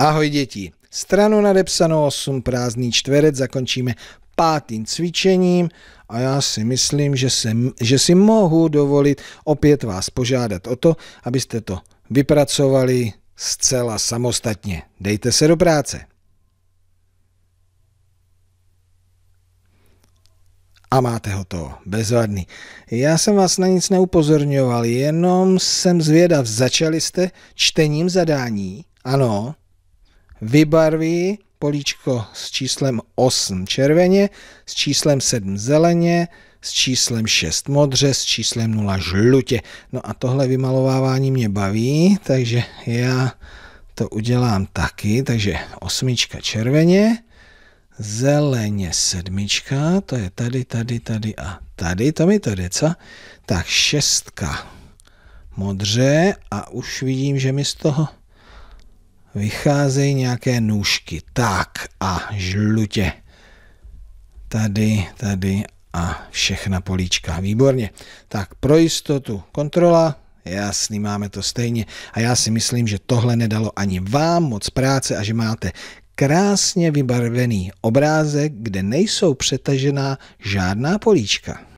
Ahoj děti, stranu nadepsanou 8 prázdný čtverec zakončíme pátým cvičením a já si myslím, že, jsem, že si mohu dovolit opět vás požádat o to, abyste to vypracovali zcela samostatně. Dejte se do práce. a máte ho to. Bezvadný. Já jsem vás na nic neupozorňoval, jenom jsem zvědav. Začali jste čtením zadání? Ano vybarví políčko s číslem 8 červeně, s číslem 7 zeleně, s číslem 6 modře, s číslem 0 žlutě. No a tohle vymalovávání mě baví, takže já to udělám taky, takže osmička červeně, zeleně sedmička, to je tady, tady, tady a tady, to mi to jde, co? Tak šestka modře a už vidím, že mi z toho vycházejí nějaké nůžky. Tak a žlutě. Tady, tady a všechna políčka. Výborně. Tak pro jistotu kontrola, Jasný, máme to stejně. A já si myslím, že tohle nedalo ani vám moc práce a že máte krásně vybarvený obrázek, kde nejsou přetažená žádná políčka.